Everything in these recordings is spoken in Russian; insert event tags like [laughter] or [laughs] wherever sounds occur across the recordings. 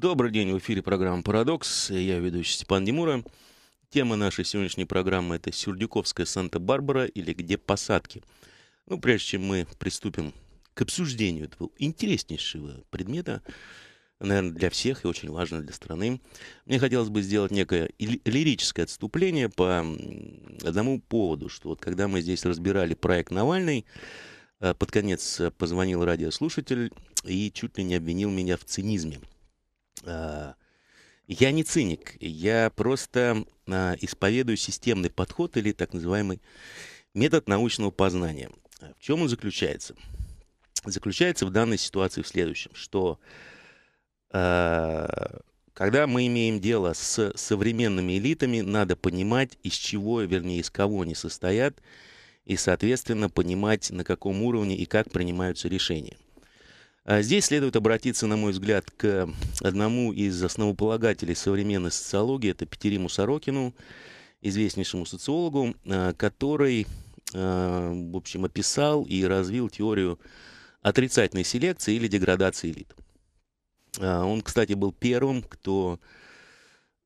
Добрый день, в эфире программа «Парадокс». Я ведущий Степан Демура. Тема нашей сегодняшней программы – это Сюрдюковская Санта-Барбара или «Где посадки?». Ну, прежде чем мы приступим к обсуждению этого интереснейшего предмета, наверное, для всех и очень важно для страны, мне хотелось бы сделать некое лирическое отступление по одному поводу, что вот когда мы здесь разбирали проект «Навальный», э, под конец позвонил радиослушатель и чуть ли не обвинил меня в цинизме – Э, я не циник, я просто а, исповедую системный подход или так называемый метод научного познания. В чем он заключается? Заключается в данной ситуации в следующем, что э, когда мы имеем дело с современными элитами, надо понимать, из чего, вернее, из кого они состоят, и, соответственно, понимать, на каком уровне и как принимаются решения. А здесь следует обратиться, на мой взгляд, к одному из основополагателей современной социологии, это Петериму Сорокину, известнейшему социологу, а, который, а, в общем, описал и развил теорию отрицательной селекции или деградации элит. Он, кстати, был первым, кто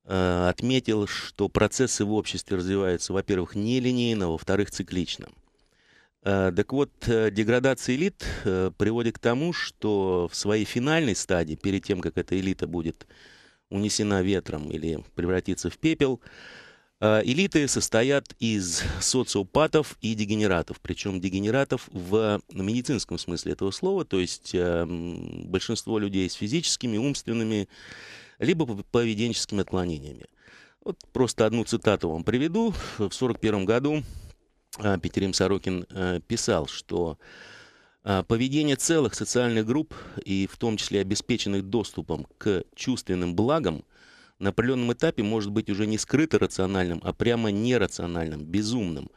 отметил, что процессы в обществе развиваются, во-первых, нелинейно, во-вторых, циклично. Э, так вот, э, деградация элит э, приводит к тому, что в своей финальной стадии, перед тем, как эта элита будет унесена ветром или превратится в пепел, элиты состоят из социопатов и дегенератов. Причем дегенератов в медицинском смысле этого слова, то есть большинство людей с физическими, умственными, либо поведенческими отклонениями. Вот просто одну цитату вам приведу. В 1941 году а, Петерим Сорокин э, писал, что а, поведение целых социальных групп, и в том числе обеспеченных доступом к чувственным благам, на определенном этапе может быть уже не скрыто рациональным, а прямо нерациональным, безумным.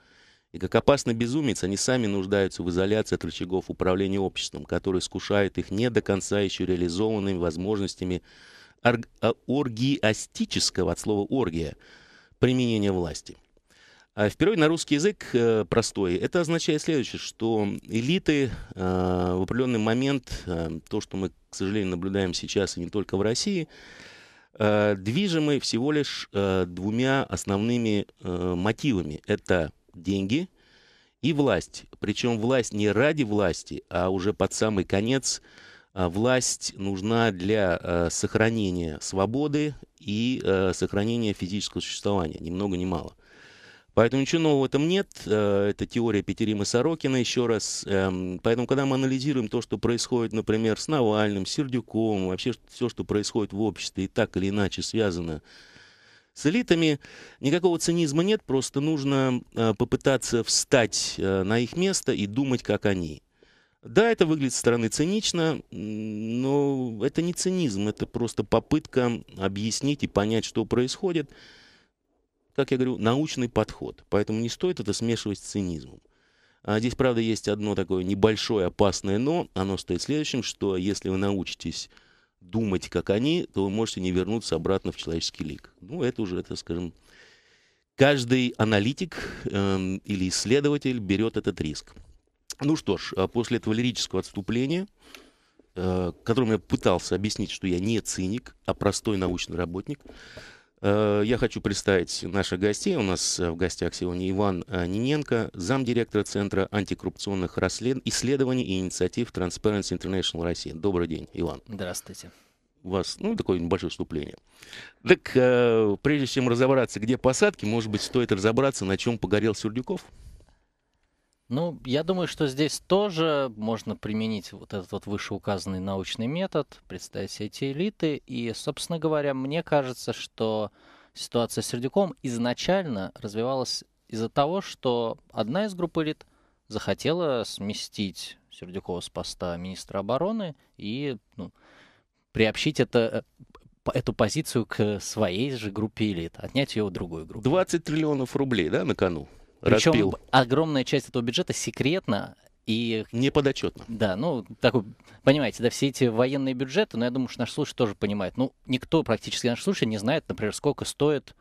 И как опасно безумец, они сами нуждаются в изоляции от рычагов управления обществом, которые скушают их не до конца еще реализованными возможностями орг... А, оргиастического, от слова оргия, применения власти. А, впервые на русский язык э, простой. Это означает следующее, что элиты а, в определенный момент, а, то, что мы, к сожалению, наблюдаем сейчас и не только в России, движимы всего лишь двумя основными мотивами. Это деньги и власть. Причем власть не ради власти, а уже под самый конец власть нужна для сохранения свободы и сохранения физического существования, ни много ни мало. Поэтому ничего нового в этом нет. Э, это теория Петерима Сорокина, еще раз. Эм, поэтому, когда мы анализируем то, что происходит, например, с Навальным, Сердюком, вообще все, что происходит в обществе и так или иначе связано с элитами, никакого цинизма нет, просто нужно э, попытаться встать э, на их место и думать, как они. Да, это выглядит со стороны цинично, но это не цинизм, это просто попытка объяснить и понять, что происходит – как я говорю, научный подход. Поэтому не стоит это смешивать с цинизмом. А здесь, правда, есть одно такое небольшое опасное «но». Оно стоит следующим, что если вы научитесь думать, как они, то вы можете не вернуться обратно в человеческий лик. Ну, это уже, это, скажем, каждый аналитик э, или исследователь берет этот риск. Ну что ж, а после этого лирического отступления, э, которым я пытался объяснить, что я не циник, а простой научный работник, Э, я хочу представить наших гостей. У нас э, в гостях сегодня Иван э, Ниненко, замдиректора Центра антикоррупционных расслед... исследований и инициатив Transparency International Россия. Добрый день, Иван. Здравствуйте. Вас, ну, такое небольшое вступление. Так, прежде чем разобраться, где посадки, может быть, стоит разобраться, на чем погорел Сердюков? Ну, я думаю, что здесь тоже можно применить вот этот вот вышеуказанный научный метод, представить все эти элиты. И, собственно говоря, мне кажется, что ситуация с Сердюком изначально развивалась из-за того, что одна из групп элит захотела сместить Сердюкова с поста министра обороны и ну, приобщить это э, эту позицию к своей же группе элит, отнять ее у другой группы. 20 триллионов рублей, да, на кону? Причем разбил. огромная часть этого бюджета секретна и... Неподотчетно. Да, ну, такой, понимаете, да, все эти военные бюджеты, но ну, я думаю, что наш слушатель тоже понимает. Ну, никто практически наш слушатель не знает, например, сколько стоит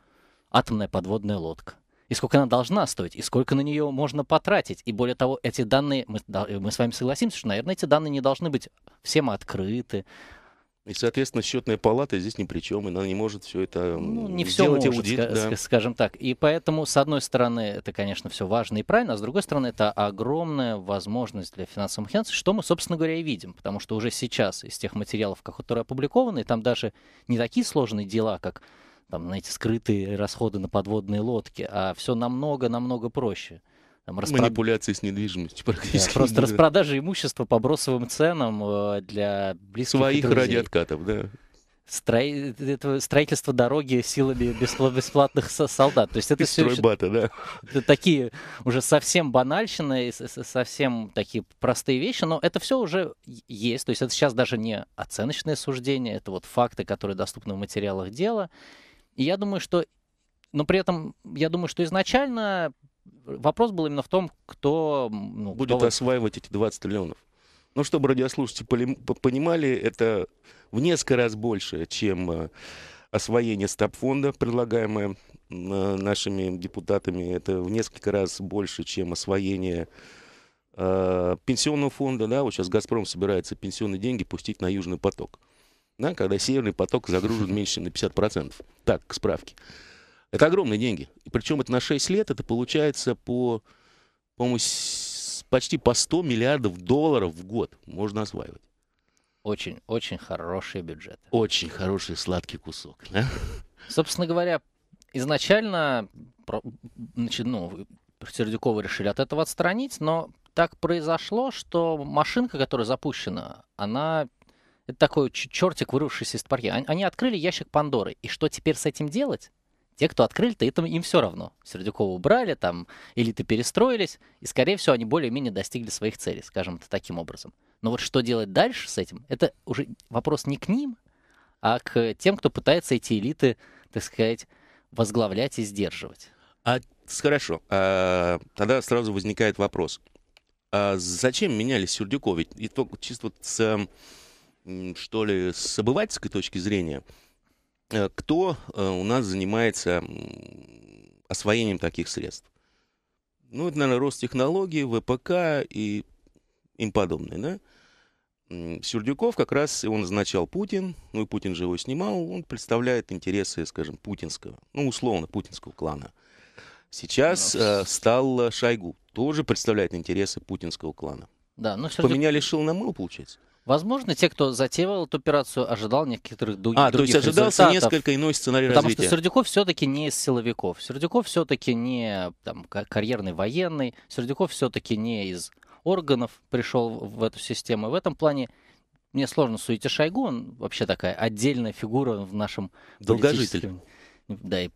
атомная подводная лодка. И сколько она должна стоить, и сколько на нее можно потратить. И более того, эти данные, мы, мы с вами согласимся, что, наверное, эти данные не должны быть всем открыты. И, соответственно, счетная палата здесь ни при чем, она не может все это ну, не все может, аудит, ска- да. скажем так. И поэтому, с одной стороны, это, конечно, все важно и правильно, а с другой стороны, это огромная возможность для финансовых инстанций, что мы, собственно говоря, и видим, потому что уже сейчас из тех материалов, которые опубликованы, там даже не такие сложные дела, как там, знаете, скрытые расходы на подводные лодки, а все намного-намного проще. Там распро... Манипуляции с недвижимостью практически. Да, просто да. распродажа имущества по бросовым ценам э, для близких Своих друзей. ради откатов, да. Стро... Это строительство дороги силами бесплатных солдат. То есть это все еще... бата, да. Это такие уже совсем банальщины, совсем такие простые вещи, но это все уже есть. То есть это сейчас даже не оценочное суждение, это вот факты, которые доступны в материалах дела. И я думаю, что но при этом я думаю, что изначально вопрос был именно в том, кто... Ну, Будет кто... осваивать эти 20 миллионов. Ну, чтобы радиослушатели понимали, это в несколько раз больше, чем э, освоение стабфонда, предлагаемое э, нашими депутатами. Это в несколько раз больше, чем освоение э, пенсионного фонда. Да? Вот сейчас «Газпром» собирается пенсионные деньги пустить на «Южный поток». Да? Когда «Северный поток» загружен [laughs] меньше на 50%. Так, к справке. Это огромные деньги. И причем это на 6 лет, это получается по, по почти по 100 миллиардов долларов в год можно осваивать. Очень, очень хороший бюджет. Очень хороший сладкий кусок. Да? Собственно говоря, изначально значит, ну, Сердюкова решили от этого отстранить, но так произошло, что машинка, которая запущена, она это такой чертик, вырвавшийся из парня. Они открыли ящик Пандоры. И что теперь с этим делать? Те, кто открыли, то это им все равно. Сердюкова убрали, там элиты перестроились, и, скорее всего, они более-менее достигли своих целей, скажем это таким образом. Но вот что делать дальше с этим, это уже вопрос не к ним, а к тем, кто пытается эти элиты, так сказать, возглавлять и сдерживать. А, хорошо. А, тогда сразу возникает вопрос. А зачем меняли Сердюков? и только чисто вот с, что ли, с обывательской точки зрения – Э, кто э, у нас занимается освоением таких средств? Ну, это, наверное, рост технологий, ВПК и им подобное, да? Сердюков как раз его назначал Путин, ну и Путин же его снимал, он представляет интересы, скажем, путинского, ну, условно, путинского клана. Сейчас ну, э, стал Шойгу, тоже представляет интересы путинского клана. Да, но Сердюк... Поменяли шил на мыл, получается? Возможно, те, кто затевал эту операцию, ожидал некоторых других А, то есть ожидался результатов. несколько иной сценарий Потому развития. что Сердюков все-таки не из силовиков. Сердюков все-таки не там, карьерный военный. Сердюков все-таки не из органов пришел в эту систему. И в этом плане мне сложно суете Шойгу. Он вообще такая отдельная фигура в нашем Долгожитель. Да, и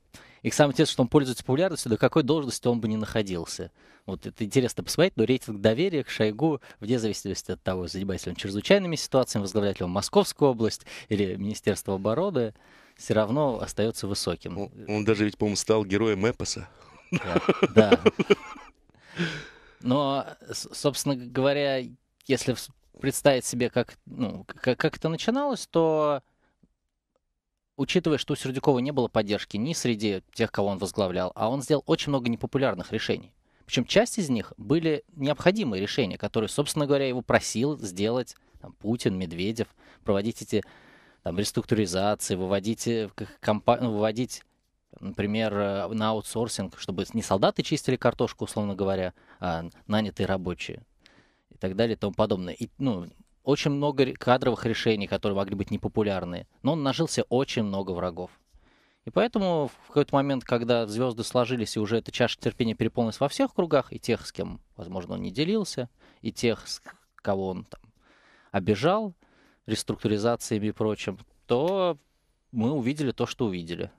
и самое интересное, что он пользуется популярностью, до какой должности он бы не находился. Вот это интересно посмотреть, но рейтинг доверия к Шойгу, вне зависимости от того, занимается ли он чрезвычайными ситуациями, возглавляет ли он Московскую область или Министерство обороны, все равно остается высоким. Он, он даже ведь, по-моему, стал героем эпоса. Да. Но, собственно говоря, если представить себе, как, ну, как, как это начиналось, то учитывая, что у Сердюкова не было поддержки ни среди тех, кого он возглавлял, а он сделал очень много непопулярных решений. Причем часть из них были необходимые решения, которые, собственно говоря, его просил сделать там, Путин, Медведев, проводить эти там, реструктуризации, выводить, э, компа- ну, выводить например, э, на аутсорсинг, чтобы не солдаты чистили картошку, условно говоря, а нанятые рабочие и так далее и тому подобное. И, ну, очень много кадровых решений, которые могли быть непопулярные, но он нажился очень много врагов. И поэтому в какой-то момент, когда звезды сложились, и уже эта чаша терпения переполнилась во всех кругах, и тех, с кем, возможно, он не делился, и тех, с кого он там обижал, реструктуризациями и прочим, то мы увидели то, что увидели.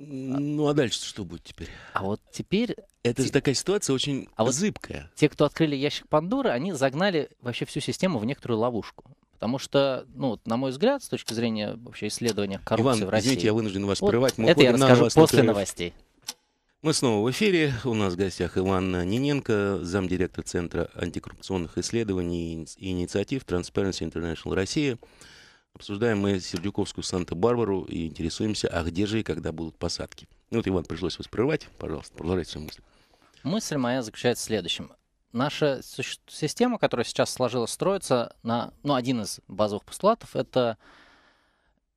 А ну а дальше что будет теперь? А вот теперь... Это же такая ситуация очень а зыбкая. Вот те, кто открыли ящик Пандоры, они загнали вообще всю систему в некоторую ловушку. Потому что, ну, на мой взгляд, с точки зрения вообще исследования коррупции Иван, в России... извините, я вынужден вас вот прерывать. Мы это я расскажу на после прерыв. новостей. Мы снова в эфире. У нас в гостях Иван Ниненко, замдиректор Центра антикоррупционных исследований и инициатив Transparency International Россия. Обсуждаем мы Сердюковскую Санта-Барбару и интересуемся, а где же и когда будут посадки. Ну вот, Иван, пришлось вас прервать. Пожалуйста, продолжайте свою мысль. Мысль моя заключается в следующем. Наша система, которая сейчас сложилась, строится на... Ну, один из базовых постулатов — это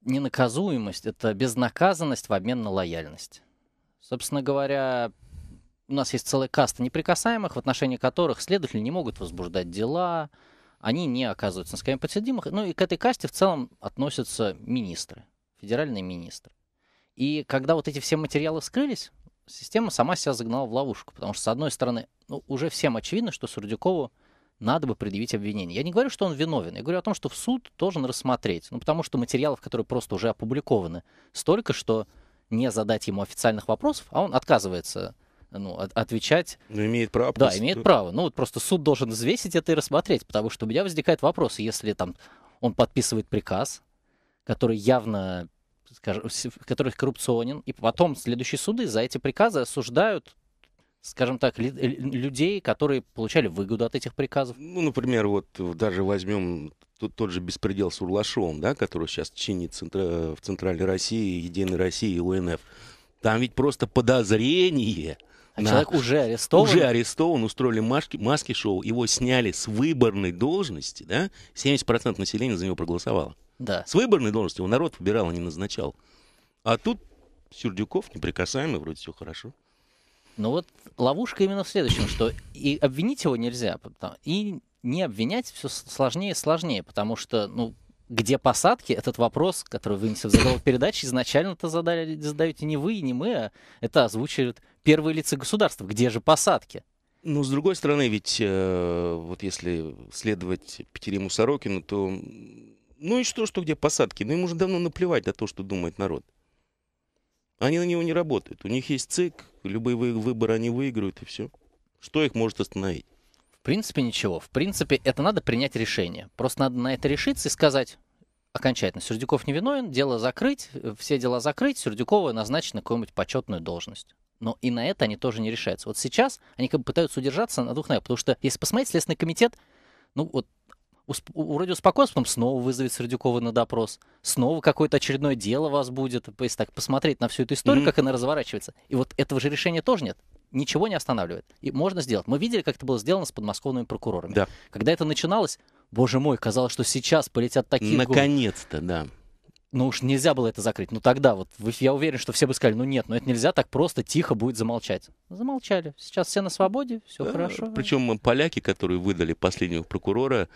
ненаказуемость, это безнаказанность в обмен на лояльность. Собственно говоря, у нас есть целая каста неприкасаемых, в отношении которых следователи не могут возбуждать дела, они не оказываются на скамье подсудимых. Ну и к этой касте в целом относятся министры, федеральные министры. И когда вот эти все материалы вскрылись, система сама себя загнала в ловушку, потому что, с одной стороны, ну, уже всем очевидно, что Сурдюкову надо бы предъявить обвинение. Я не говорю, что он виновен, я говорю о том, что в суд должен рассмотреть, ну, потому что материалов, которые просто уже опубликованы, столько, что не задать ему официальных вопросов, а он отказывается ну, от, отвечать. Ну, имеет право. Да, просто... имеет право. Ну, вот просто суд должен взвесить это и рассмотреть, потому что у меня возникает вопрос, если там он подписывает приказ, который явно скажем, который коррупционен, и потом следующие суды за эти приказы осуждают скажем так, людей, которые получали выгоду от этих приказов? Ну, например, вот даже возьмем тот, тот же беспредел с Урлашовым, да, который сейчас чинит центра, в Центральной России, Единой России и УНФ. Там ведь просто подозрение – а на... человек уже арестован? Уже арестован, устроили маски, маски-шоу, его сняли с выборной должности, да? 70% населения за него проголосовало. Да. С выборной должности его народ выбирал, а не назначал. А тут Сердюков неприкасаемый, вроде все хорошо. Ну вот ловушка именно в следующем, что и обвинить его нельзя, и не обвинять все сложнее и сложнее, потому что, ну, где посадки, этот вопрос, который вынесли в заголовок передачи, изначально-то задали, задаете не вы, не мы, а это озвучивают первые лица государства. Где же посадки? Ну, с другой стороны, ведь э, вот если следовать Петериму Сорокину, то ну и что, что где посадки? Ну, им уже давно наплевать на то, что думает народ. Они на него не работают. У них есть ЦИК, любые выборы они выиграют, и все. Что их может остановить? В принципе, ничего. В принципе, это надо принять решение. Просто надо на это решиться и сказать окончательно. Сердюков не виновен, дело закрыть, э, все дела закрыть, Сердюкова назначить на какую-нибудь почетную должность. Но и на это они тоже не решаются. Вот сейчас они как бы пытаются удержаться на двух ногах, потому что, если посмотреть, Следственный комитет, ну вот вроде успокоился, потом снова вызовет Сердюкова на допрос, снова какое-то очередное дело вас будет, если так посмотреть на всю эту историю, mm-hmm. как она разворачивается. И вот этого же решения тоже нет. Ничего не останавливает. И можно сделать. Мы видели, как это было сделано с подмосковными прокурорами. Да. Когда это начиналось, боже мой, казалось, что сейчас полетят такие... Наконец-то, губы. да ну уж нельзя было это закрыть. Ну тогда вот, я уверен, что все бы сказали, ну нет, ну это нельзя так просто тихо будет замолчать. Замолчали. Сейчас все на свободе, все да, э, хорошо. Причем поляки, которые выдали последнего прокурора,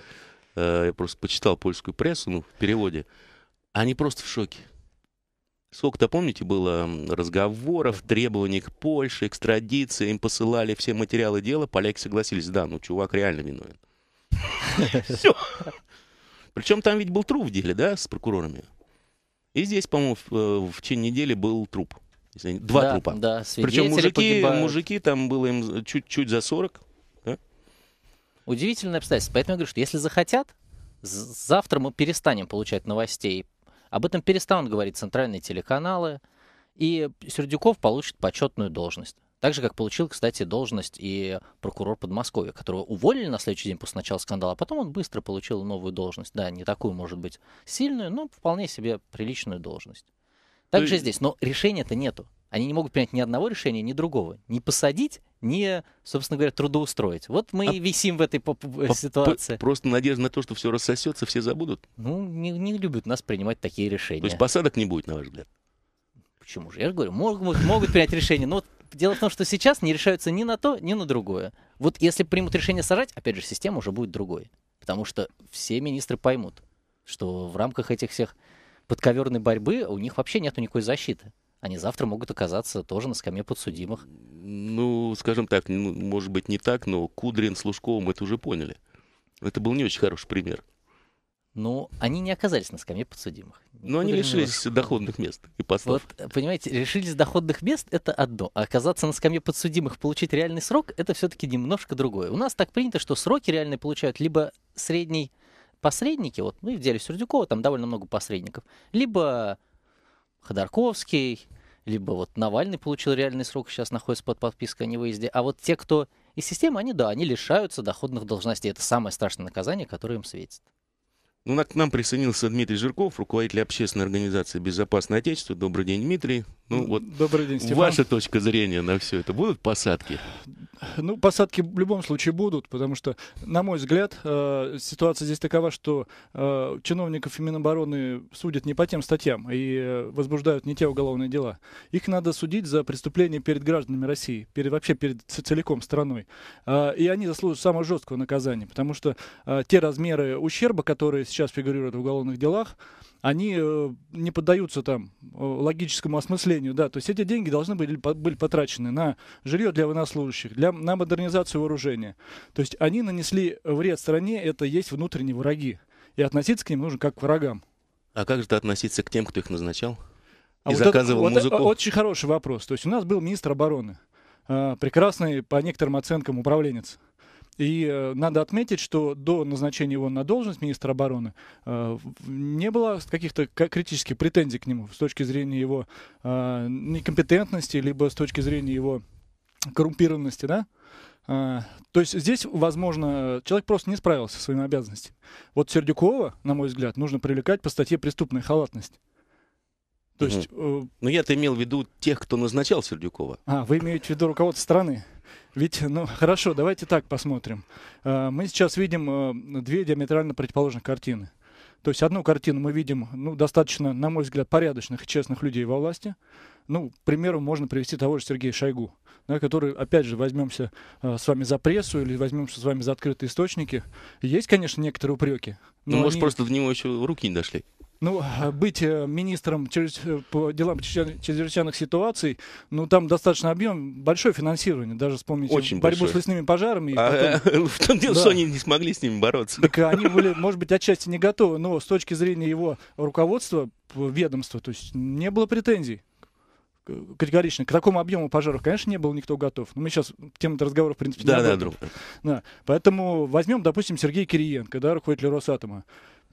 э, я просто почитал польскую прессу, ну, в переводе, они просто в шоке. Сколько-то, помните, было разговоров, требований к Польше, экстрадиции, им посылали все материалы дела, поляки согласились, да, ну, чувак реально виновен. [laughs] Все. Причем там ведь был труп в деле, да, с прокурорами. И здесь, по-моему, в, э, в течение недели был труп. Два да, трупа. Да, Причем мужики, мужики, там было им чуть-чуть за 40. Да? Удивительное обстоятельство. Поэтому я говорю, что если захотят, завтра мы перестанем получать новостей. Об этом перестанут говорить центральные телеканалы, и Сердюков получит почетную должность. Так же, как получил, кстати, должность и прокурор Подмосковья, которого уволили на следующий день после начала скандала, а потом он быстро получил новую должность. Да, не такую, может быть, сильную, но вполне себе приличную должность. Так же здесь, но решения-то нету. Они не могут принять ни одного решения, ни другого. Не посадить, не, собственно говоря, трудоустроить. Вот мы а и висим в этой ситуации. Просто надежда на то, что все рассосется, все забудут. Ну, не, не любят нас принимать такие решения. То есть посадок не будет, на ваш взгляд? Почему же? Я же говорю, могут, могут принять решение, но вот дело в том, что сейчас не решаются ни на то, ни на другое. Вот если примут решение сажать, опять же, система уже будет другой. Потому что все министры поймут, что в рамках этих всех подковерной борьбы у них вообще нет никакой защиты. Они завтра могут оказаться тоже на скамье подсудимых. Ну, скажем так, ну, может быть не так, но Кудрин с Лужковым это уже поняли. Это был не очень хороший пример. Ну, они не оказались на скамье подсудимых. Но они лишились вас? доходных мест и постов. Вот, э, понимаете, лишились доходных мест — это одно. А оказаться на скамье подсудимых, получить реальный срок — это все-таки немножко другое. У нас так принято, что сроки реальные получают либо средний посредники, вот мы ну, в деле Сердюкова, там довольно много посредников, либо Ходорковский, либо вот Навальный получил реальный срок, сейчас находится под подпиской о невыезде. А вот те, кто из системы, они, да, они лишаются доходных должностей. Это самое страшное наказание, которое им светит. Ну, к нам присоединился Дмитрий Жирков, руководитель общественной организации «Безопасное Отечество». Добрый день, Дмитрий. Ну вот Добрый день, Степан. ваша точка зрения на все это. Будут посадки? Ну, посадки в любом случае будут, потому что, на мой взгляд, э, ситуация здесь такова, что э, чиновников и Минобороны судят не по тем статьям и э, возбуждают не те уголовные дела. Их надо судить за преступления перед гражданами России, перед, вообще перед целиком страной. Э, и они заслуживают самого жесткого наказания, потому что э, те размеры ущерба, которые сейчас фигурируют в уголовных делах, они э, не поддаются там э, логическому осмыслению, да, то есть эти деньги должны были, были потрачены на жилье для военнослужащих, для, на модернизацию вооружения. То есть они нанесли вред стране, это есть внутренние враги, и относиться к ним нужно как к врагам. А как же относиться к тем, кто их назначал? И а и вот заказывал это, музыку? Вот, очень хороший вопрос. То есть у нас был министр обороны, э, прекрасный по некоторым оценкам управленец и э, надо отметить, что до назначения его на должность министра обороны э, не было каких-то критических претензий к нему с точки зрения его э, некомпетентности, либо с точки зрения его коррумпированности, да? То есть здесь, возможно, человек просто не справился со своими обязанностями. Вот Сердюкова, на мой взгляд, нужно привлекать по статье «Преступная халатность». То угу. есть... но я-то имел в виду тех, кто назначал Сердюкова. А, вы имеете в виду руководство страны? Ведь, ну, хорошо, давайте так посмотрим. Э, мы сейчас видим э, две диаметрально противоположных картины. То есть одну картину мы видим, ну, достаточно, на мой взгляд, порядочных и честных людей во власти. Ну, к примеру, можно привести того же Сергея Шойгу, да, который, опять же, возьмемся э, с вами за прессу или возьмемся с вами за открытые источники. Есть, конечно, некоторые упреки. Ну, может, они... просто в него еще руки не дошли. Ну, э, быть э, министром э, по делам чрезвычайных ситуаций, ну, там достаточно объем, большое финансирование, даже вспомните Очень борьбу большое. с лесными пожарами. А, потом... [laughs] В том дело, да. что они не смогли с ними бороться. Так они были, может быть, отчасти не готовы, но с точки зрения его руководства, ведомства, то есть не было претензий категорично. К такому объему пожаров, конечно, не был никто готов. Но мы сейчас тему разговора, в принципе, да, не да, друг. Да. Поэтому возьмем, допустим, Сергея Кириенко, да, руководитель Росатома.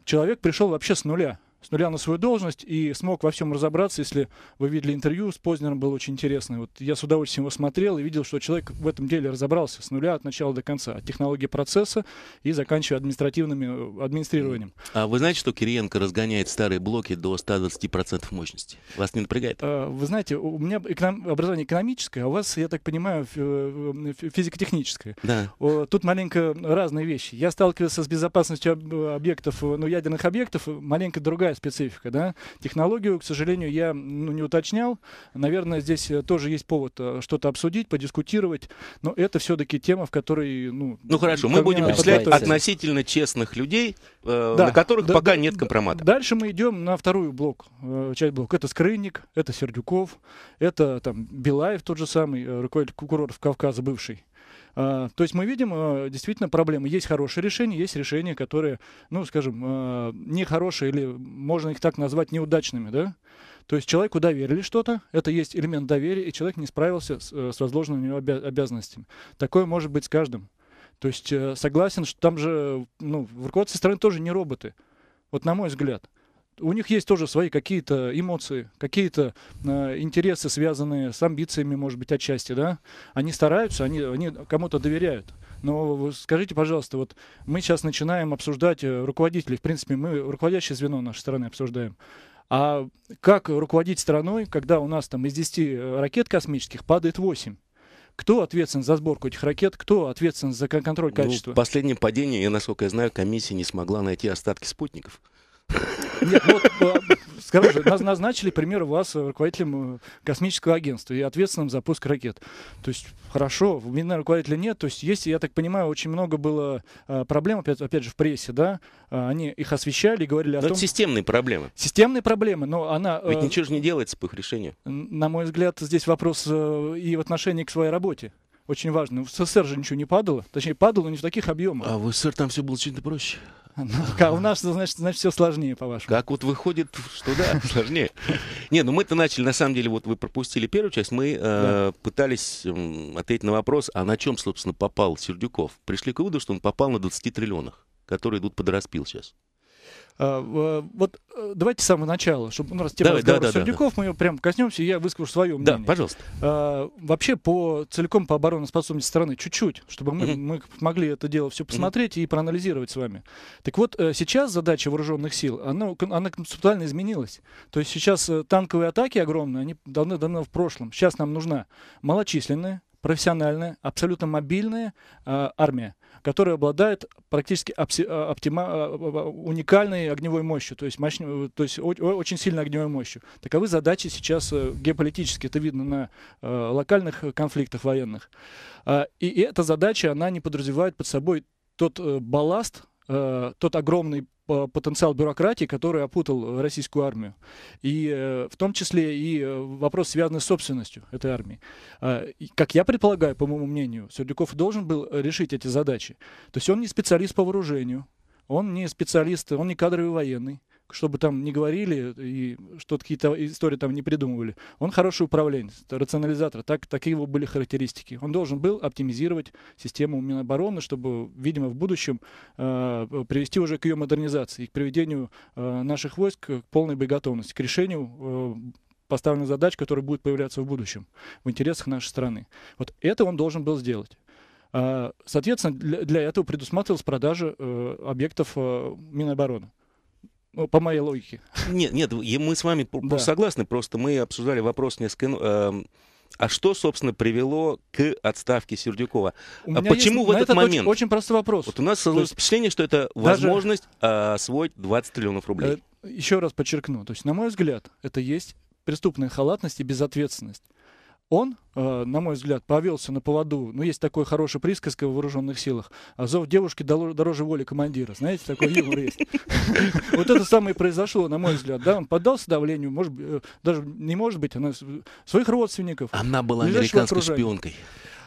Человек пришел вообще с нуля с нуля на свою должность и смог во всем разобраться. Если вы видели интервью с Познером, было очень интересно. Вот я с удовольствием его смотрел и видел, что человек в этом деле разобрался с нуля от начала до конца, от технологии процесса и заканчивая административными э, администрированием. А вы знаете, что Кириенко разгоняет старые блоки до 120% мощности? Вас не напрягает? А, вы знаете, у меня эконом... образование экономическое, а у вас, я так понимаю, э, физико-техническое. Да. Тут маленько разные вещи. Я сталкивался с безопасностью объектов, э, ну, ядерных объектов, маленько другая такая специфика, да. Технологию, к сожалению, я ну, не уточнял. Наверное, здесь э, тоже есть повод э, что-то обсудить, подискутировать, но это все-таки тема, в которой, ну... Ну хорошо, мы будем перечислять относительно честных людей, э, да. на которых да, пока да, нет компромата. Дальше мы идем на вторую блок, э, часть блок. Это Скрынник, это Сердюков, это там Белаев тот же самый, э, руководитель курортов Кавказа бывший. А, то есть мы видим э, действительно проблемы. Есть хорошие решения, есть решения, которые, ну, скажем, э, нехорошие или можно их так назвать неудачными, да? То есть человеку доверили что-то, это есть элемент доверия, и человек не справился с, э, с возложенными у него обязанностями. Такое может быть с каждым. То есть согласен, что там же, ну, в руководстве страны тоже не роботы. Вот на мой взгляд у них есть тоже свои какие-то эмоции, какие-то э, интересы, связанные с амбициями, может быть, отчасти, да. Они стараются, они, они кому-то доверяют. Но скажите, пожалуйста, вот мы сейчас начинаем обсуждать э, руководителей. В принципе, мы руководящее звено нашей страны обсуждаем. А как руководить страной, когда у нас там из 10 э, ракет космических падает 8? Кто ответственен за сборку этих ракет? Кто ответственен за контроль ну, качества? Ну, последнее падение, я, насколько я знаю, комиссия не смогла найти остатки спутников. Нет, ну вот, э, скажи, назначили, пример вас э, руководителем э, космического агентства и ответственным за пуск ракет. То есть, хорошо, у меня руководителя нет. То есть, есть, я так понимаю, очень много было проблем, опять, опять же, в прессе, да? Они их освещали и говорили но о том... это системные проблемы. Системные проблемы, но она... Ведь ничего же не делается по их решению. На мой взгляд, здесь вопрос и в отношении к своей работе очень важно. В СССР же ничего не падало. Точнее, падало не в таких объемах. А в СССР там все было чуть-чуть проще. Ну, а у нас, значит, значит, все сложнее, по-вашему. Как вот выходит, что да, сложнее. Не, ну мы-то начали, на самом деле, вот вы пропустили первую часть, мы э, пытались э, ответить на вопрос, а на чем, собственно, попал Сердюков. Пришли к выводу, что он попал на 20 триллионах, которые идут под распил сейчас. А, вот э, давайте с самого начала, чтобы у нас тема Давай, да, да, Сердюков, да, да. мы прям коснемся, и я выскажу свое мнение. Да, пожалуйста. А, вообще по целиком по обороноспособности страны чуть-чуть, чтобы мы, мы могли это дело все посмотреть и проанализировать с вами. Так вот, э, сейчас задача вооруженных сил, она, она концептуально изменилась. То есть сейчас э, танковые атаки огромные, они давно-давно в прошлом. Сейчас нам нужна малочисленная, профессиональная, абсолютно мобильная э, армия который обладает практически а, оптима, а, уникальной огневой мощью, то есть, мощной, э, то есть очень сильной огневой мощью. Таковы задачи сейчас э, геополитически, это видно на э, локальных конфликтах военных. А, и эта задача, она не подразумевает под собой тот балласт, тот огромный потенциал бюрократии, который опутал э, российскую армию. И э, в том числе и э, вопрос, связанный с собственностью этой армии. А, как я предполагаю, по моему мнению, Сердюков должен был решить эти задачи. То есть он не специалист по вооружению, он не специалист, он не кадровый военный чтобы там не говорили и что какие-то истории там не придумывали. Он хороший управленец, рационализатор. Так, такие его были характеристики. Он должен был оптимизировать систему Минобороны, чтобы, видимо, в будущем э, привести уже к ее модернизации, к приведению э, наших войск к полной боеготовности, к решению э, поставленных задач, которые будут появляться в будущем в интересах нашей страны. Вот это он должен был сделать. А, соответственно, для этого предусматривалась продажа э, объектов э, Минобороны. Ну, по моей логике. Нет, нет, мы с вами да. согласны, просто мы обсуждали вопрос несколько... Э, а что, собственно, привело к отставке Сердюкова? А почему есть, в этот, этот момент? Очень, очень простой вопрос. Вот у нас сложилось впечатление, что это даже... возможность э, освоить 20 триллионов рублей. Э, еще раз подчеркну, то есть, на мой взгляд, это есть преступная халатность и безответственность он, э, на мой взгляд, повелся на поводу. Ну, есть такой хороший присказка в вооруженных силах. А зов девушки дороже воли командира. Знаете, такой юмор есть. [laughs] Вот это самое произошло, на мой взгляд. Да, он поддался давлению, может быть, э, даже не может быть, она своих родственников. Она была американской шпионкой.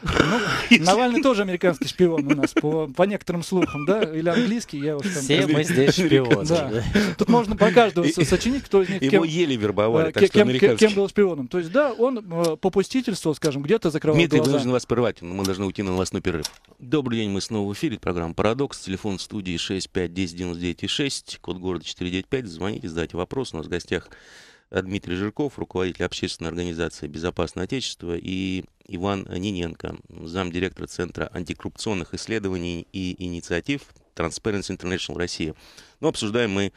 Ну, Навальный тоже американский шпион у нас, по, по некоторым слухам, да? Или английский, я уж там... Все мы здесь шпионы. Да. Тут можно про каждого сочинить, кто из них... Его еле вербовали, э, так кем, что кем, кем был шпионом. То есть, да, он э, попустительствовал, скажем, где-то закрывал Дмитрий глаза. должен вас прервать, мы должны уйти на новостной перерыв. Добрый день, мы снова в эфире, программа «Парадокс», телефон студии 6510996, код города 495, звоните, задайте вопрос, у нас в гостях Э, Дмитрий Жирков, руководитель общественной организации «Безопасное Отечество», и Иван Ниненко, замдиректора Центра антикоррупционных исследований и инициатив Transparency International Россия. Но ну, обсуждаем мы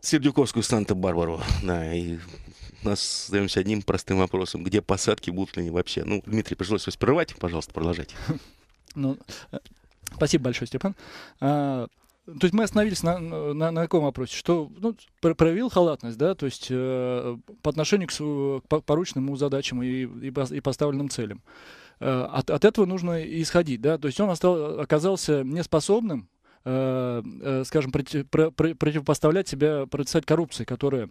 Сердюковскую Санта-Барбару. Да, и нас задаемся одним простым вопросом. Где посадки, будут ли они вообще? Ну, Дмитрий, пришлось вас прервать. Пожалуйста, продолжайте. [laughs] Ну, э, спасибо большое, Степан. А, то есть мы остановились на, на, на каком вопросе? Что ну, проявил халатность, да, то есть э, по отношению к, к ему задачам и, и, и поставленным целям. Э, от, от этого нужно исходить, да, то есть он остал, оказался неспособным, э, э, скажем, против, про, про, противопоставлять себя, противостоять коррупции, которая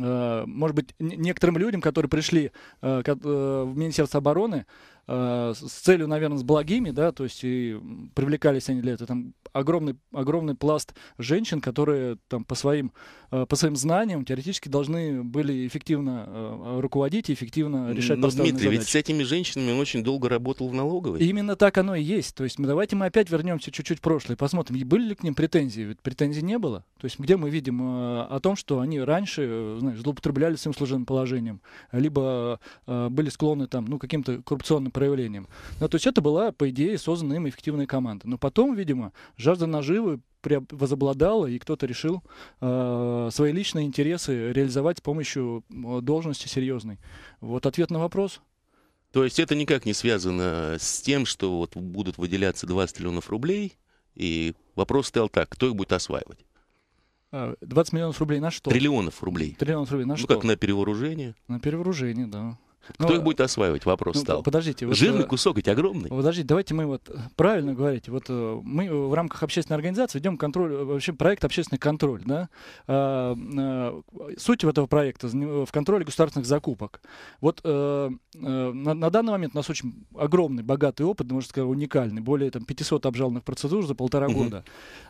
э, может быть, некоторым людям, которые пришли э, э, в Министерство обороны, Э, с целью, наверное, с благими, да, то есть и привлекались они для этого. Там огромный, огромный пласт женщин, которые там по своим, э, по своим знаниям теоретически должны были эффективно э, руководить и эффективно решать Но, ну, Дмитрий, задачи. ведь с этими женщинами он очень долго работал в налоговой. именно так оно и есть. То есть мы, давайте мы опять вернемся чуть-чуть в прошлое и посмотрим, были ли к ним претензии. Ведь претензий не было. То есть где мы видим о том, что они раньше знаешь, злоупотребляли своим служебным положением, либо были склонны там, ну, каким-то коррупционным проявлением. Да, ну, то есть это была, по идее, созданная им эффективная команда. Но потом, видимо, жажда наживы возобладала, и кто-то решил э, свои личные интересы реализовать с помощью э, должности серьезной. Вот ответ на вопрос. То есть это никак не связано э, с тем, что вот будут выделяться 20 миллионов рублей, и вопрос стоял так, кто их будет осваивать? 20 а, миллионов рублей на что? Триллионов рублей. Триллионов рублей на ну, что? Ну, как на перевооружение. На перевооружение, да. Но... Ну, Кто их будет осваивать? Вопрос ну, стал. Подождите, вот, жирный э, кусок эти огромный. Подождите, давайте мы вот правильно говорите. Вот э, мы в рамках общественной организации ведем контроль э, вообще проект общественный контроль, да. А, а, суть этого проекта э, в контроле государственных закупок. Вот э, э, на, на данный момент у нас очень огромный, богатый опыт, можно сказать, уникальный, более там, 500 обжалованных процедур за полтора угу. года.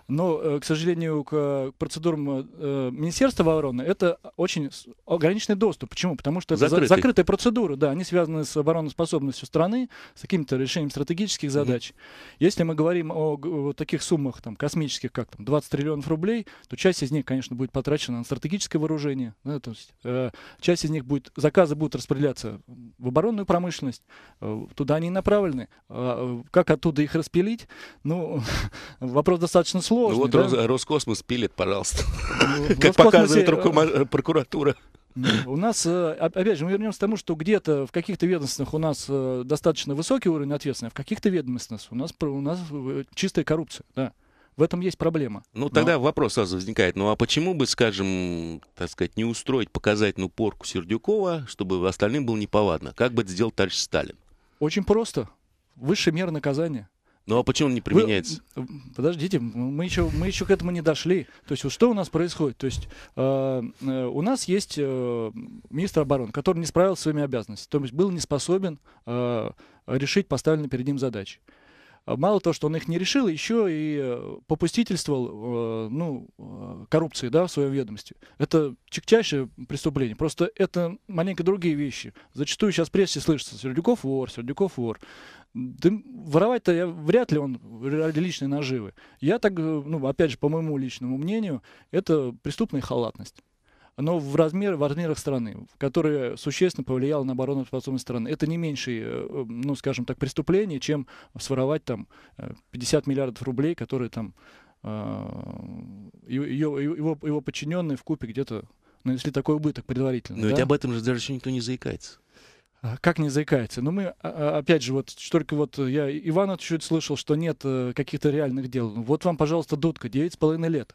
Но, э, к сожалению, к, э, к процедурам э, Министерства обороны это очень ограниченный доступ. Почему? Потому что это за, закрытая процедура, да, они связаны с обороноспособностью страны, с каким-то решением стратегических задач. Угу. Если мы говорим о, о таких суммах там, космических, как там, 20 триллионов рублей, то часть из них, конечно, будет потрачена на стратегическое вооружение, вооружения. Да, то есть, э, часть из них будет, заказы будут распределяться в оборонную промышленность, э, туда они и направлены. А, э, как оттуда их распилить? Ну, [laughs] вопрос достаточно сложный. Ну вот да? Рос, Роскосмос пилит, пожалуйста. Ну, как показывает э, прокуратура. Ну, у нас, э, опять же, мы вернемся к тому, что где-то в каких-то ведомствах у нас э, достаточно высокий уровень ответственности, а в каких-то ведомствах у нас, у нас чистая коррупция. Да. В этом есть проблема. Ну, тогда Но... вопрос сразу возникает. Ну, а почему бы, скажем, так сказать, не устроить показательную порку Сердюкова, чтобы остальным было неповадно? Как бы это сделал товарищ Сталин? Очень просто. Высшая мера наказания. Ну а почему он не применяется? Вы, подождите, мы еще, мы еще к этому не дошли. То есть, вот что у нас происходит? То есть, э, э, у нас есть э, министр обороны, который не справился с своими обязанностями, то есть был не способен э, решить поставленные перед ним задачи. А мало того, что он их не решил, еще и э, попустительствовал э, ну, э, коррупции да, в своем ведомстве. Это чектящее преступление. Просто это маленько другие вещи. Зачастую сейчас в прессе слышится «Сердюков вор, Сердюков вор». Да, воровать-то вряд ли он ради личной наживы. Я так, ну, опять же, по моему личному мнению, это преступная халатность но в, размер, в размерах страны, которое существенно повлияло на оборону обороноспособность страны. Это не меньшее, э, ну, скажем так, преступление, чем своровать там 50 э, миллиардов рублей, которые там его, э, его, его подчиненные в купе где-то нанесли такой убыток предварительно. Но да? ведь об этом же даже еще никто не заикается. А как не заикается? Но ну, мы, а, а, опять же, вот только вот я Ивана чуть слышал, что нет каких-то реальных дел. Вот вам, пожалуйста, дудка, 9,5 лет.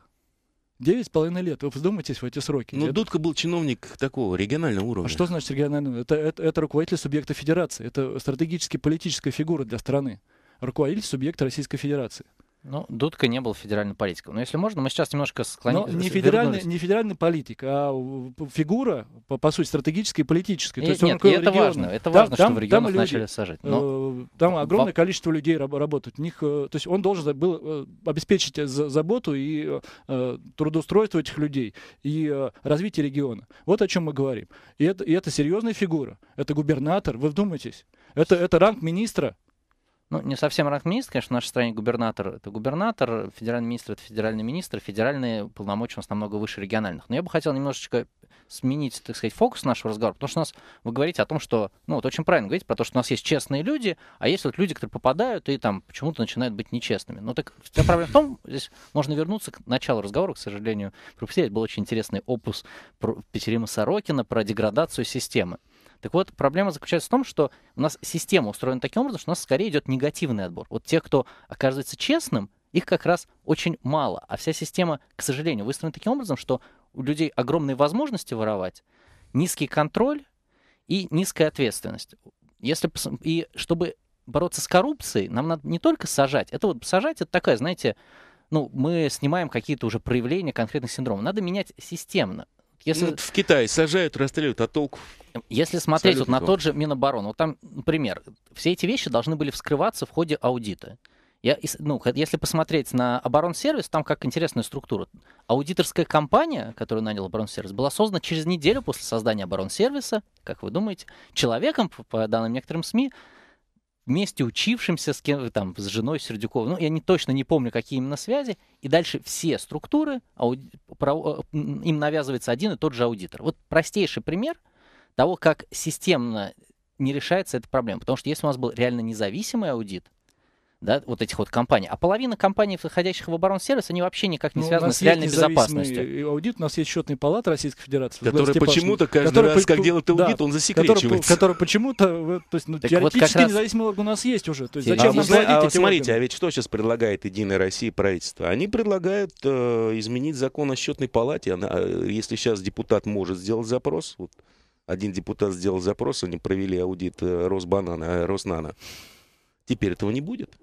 Девять с половиной лет. Вы вздумайтесь в эти сроки. Но ну, это... Дудка был чиновник такого регионального уровня. А что значит региональный? Это, это, это руководитель субъекта федерации. Это стратегически политическая фигура для страны. Руководитель субъекта Российской Федерации. Ну, Дудка не был федеральным политиком. Но если можно, мы сейчас немножко склонимся. Не федеральный, не федеральный политик, а фигура, по, по сути, стратегическая и политическая. И, То есть нет, он и это регион. важно. Это важно, там, что в регионах там начали сажать. Э, Но... Там огромное количество людей работают. У них, э, то есть он должен был э, обеспечить заботу и трудоустройство этих людей и развитие региона. Вот о чем мы говорим. И это, и это серьезная фигура. Это губернатор. Вы вдумайтесь. Это, это ранг министра ну, не совсем ранг конечно, в нашей стране губернатор — это губернатор, федеральный министр — это федеральный министр, федеральные полномочия у нас намного выше региональных. Но я бы хотел немножечко сменить, так сказать, фокус нашего разговора, потому что у нас, вы говорите о том, что, ну, вот очень правильно говорить про то, что у нас есть честные люди, а есть вот люди, которые попадают и там почему-то начинают быть нечестными. Ну, так вся проблема в том, здесь можно вернуться к началу разговора, к сожалению, пропустили, был очень интересный опус про Петерима Сорокина про деградацию системы. Так вот, проблема заключается в том, что у нас система устроена таким образом, что у нас скорее идет негативный отбор. Вот тех, кто оказывается честным, их как раз очень мало. А вся система, к сожалению, выстроена таким образом, что у людей огромные возможности воровать, низкий контроль и низкая ответственность. Если, и чтобы бороться с коррупцией, нам надо не только сажать. Это вот сажать, это такая, знаете, ну, мы снимаем какие-то уже проявления конкретных синдромов. Надо менять системно. Если... Ну, в Китае сажают, расстреливают, а толку? Если смотреть вот на тот же Минобороны, вот там, например, все эти вещи должны были вскрываться в ходе аудита. Я, ну, если посмотреть на оборонсервис, там как интересная структура. Аудиторская компания, которую нанял оборонсервис, была создана через неделю после создания оборонсервиса, как вы думаете, человеком, по данным некоторым СМИ, вместе учившимся с кем там с женой Сердюкова. Ну, я не точно не помню, какие именно связи. И дальше все структуры ауди, про, э, им навязывается один и тот же аудитор. Вот простейший пример того, как системно не решается эта проблема. Потому что если у нас был реально независимый аудит, да, вот этих вот компаний. А половина компаний, входящих в оборонсервис, они вообще никак не ну, связаны с реальной безопасностью. аудит, у нас есть Счетный Палат Российской Федерации. Который почему-то каждый который, раз, по... как делает аудит, да, он засекречивается. Который, который почему-то, то есть, ну, так теоретически вот независимый раз... орган у нас есть уже. То есть, зачем а, нам знаете, а, смотрите, органы? а ведь что сейчас предлагает Единая Россия правительство? Они предлагают э, изменить закон о счетной палате. Она, а, если сейчас депутат может сделать запрос, вот, один депутат сделал запрос, они провели аудит э, Росбанана, э, Роснана. Теперь этого не будет.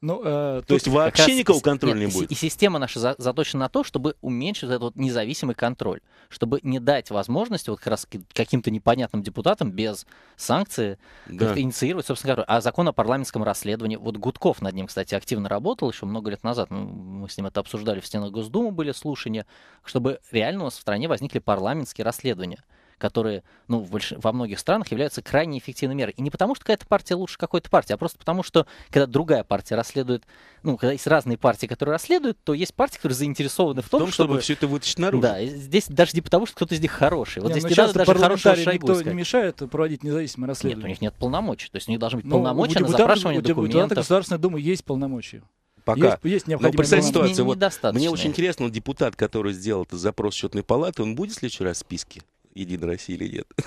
Ну, э, то есть вообще никакого контроля нет, не будет. И система наша за, заточена на то, чтобы уменьшить этот вот независимый контроль, чтобы не дать возможности вот как раз каким-то непонятным депутатам без санкции да. инициировать, собственно говоря. А закон о парламентском расследовании, вот Гудков над ним, кстати, активно работал еще много лет назад, мы, ну, мы с ним это обсуждали, в стенах Госдумы были слушания, чтобы реально у нас в стране возникли парламентские расследования которые ну, в больш... во многих странах являются крайне эффективной мерой. И не потому, что какая-то партия лучше какой-то партии, а просто потому, что когда другая партия расследует, ну, когда есть разные партии, которые расследуют, то есть партии, которые заинтересованы в том, в том чтобы... чтобы все это вытащить наружу. Да, здесь даже не потому, что кто-то из них хороший. Вот не, здесь ну не надо даже хорошего Шойгу никто сказать. не мешает проводить независимое расследование. Нет, ну, у них нет полномочий. То есть у них должны быть ну, полномочия на запрашивание документов. У депутата Государственной Думы есть полномочия пока. Есть, есть Но представь ситуацию. Не, вот мне очень интересно, депутат, который сделал этот запрос счетной палаты, он будет в следующий раз в списке? Единой России или нет. [laughs]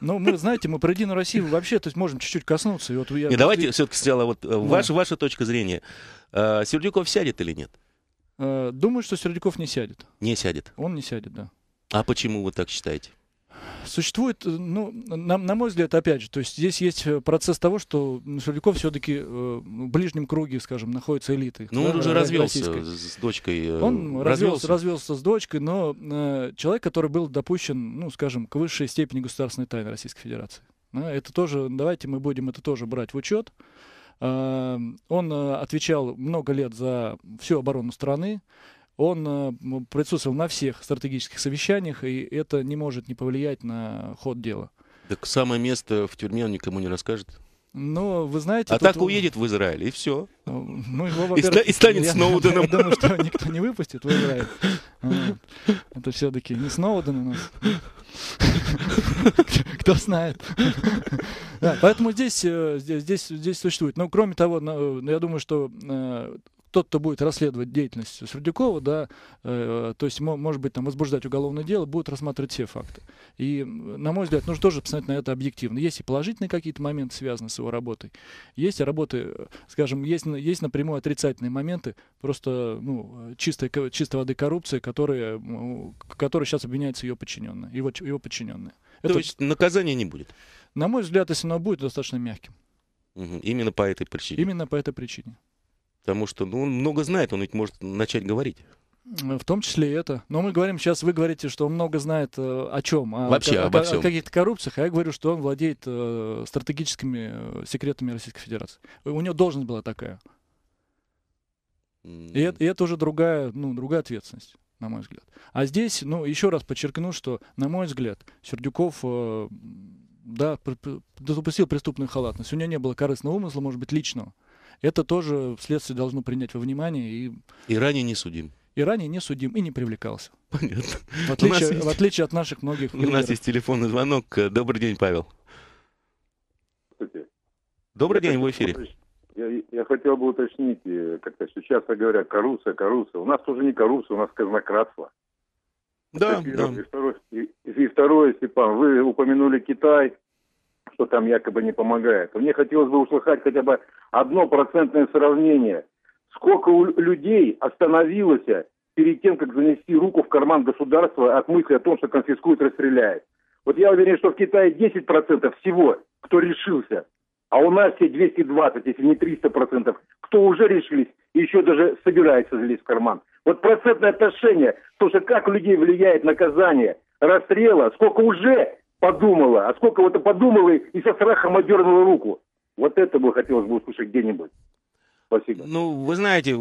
Ну, мы, знаете, мы про Единую Россию вообще, то есть можем чуть-чуть коснуться. И вот я... Не, давайте все-таки сначала вот да. Э, ну. ваш, ваша точка зрения. Э, Сердюков сядет или нет? Э, думаю, что Сердюков не сядет. Не сядет? Он не сядет, да. А почему вы так считаете? Существует, э, ну, на, на мой взгляд, опять же, то есть здесь есть э, процесс того, что Шуликов все-таки э, в ближнем круге, скажем, находится элиты. Ну, да, он уже развелся российской. с дочкой. Он развелся, развелся с дочкой, но э, человек, который был допущен, ну, скажем, к высшей степени государственной тайны Российской Федерации. Это тоже, давайте мы будем это тоже брать в учет. Он отвечал много лет за всю оборону страны он э, присутствовал на всех стратегических совещаниях, и это не может не повлиять на ход дела. Так самое место в тюрьме он никому не расскажет? Ну, вы знаете... А так он... уедет в Израиль, и все. Ну, ну, его, и, ста- и станет я, Сноуденом. [laughs] Я думаю, что никто не выпустит в Израиль. Это все-таки не Сноуден у нас. [laughs] Кто знает. поэтому э, здесь, здесь, здесь существует. Но ну, кроме того, э, я думаю, что тот, кто будет расследовать деятельность Сердюкова, да, э, то есть, может быть, там, возбуждать уголовное дело, будет рассматривать все факты. И, на мой взгляд, нужно тоже посмотреть на это объективно. Есть и положительные какие-то моменты, связанные с его работой. Есть работы, э, скажем, есть, есть напрямую отрицательные моменты, просто ну, э, чистой, чистой воды коррупции, которые, которые сейчас обвиняются ее подчиненные, его, его подчиненные. Это... То есть наказания не будет? На мой взгляд, если оно будет, достаточно мягким. Угу. Именно по этой причине? Именно по этой причине. Потому что ну, он много знает, он ведь может начать говорить. Э, в том числе и это. Но мы говорим сейчас, вы говорите, что он много знает э, о чем? О, Вообще о, обо о, всем. О каких-то коррупциях, а я говорю, что он владеет э, стратегическими э, секретами Российской Федерации. Э, у него должность была такая. Mm. И, это, и это уже другая, ну, другая ответственность, на мой взгляд. А здесь, ну, еще раз подчеркну, что, на мой взгляд, Сердюков... Э, да, допустил преступную халатность. У него не было корыстного умысла, может быть, личного. Это тоже следствие должно принять во внимание. И... и ранее не судим. И ранее не судим, и не привлекался. Понятно. В отличие, есть... в отличие от наших многих У нас есть телефонный звонок. Добрый день, Павел. Здравствуйте. Добрый я день, в эфире. я, я хотел бы уточнить, э, как-то сейчас говорят, коррупция, коррупция. У нас тоже не коррупция, у нас казнократство. Да, так, да. И второе, и, и второе, Степан, вы упомянули Китай что там якобы не помогает. Мне хотелось бы услышать хотя бы одно процентное сравнение. Сколько у людей остановилось перед тем, как занести руку в карман государства от мысли о том, что конфискует, расстреляет. Вот я уверен, что в Китае 10% всего, кто решился, а у нас все 220, если не 300%, кто уже решились и еще даже собирается залезть в карман. Вот процентное отношение, то, что как людей влияет наказание, расстрела, сколько уже подумала, а сколько вот подумала и со страхом отдернула руку. Вот это бы хотелось бы услышать где-нибудь. Спасибо. Ну, вы знаете,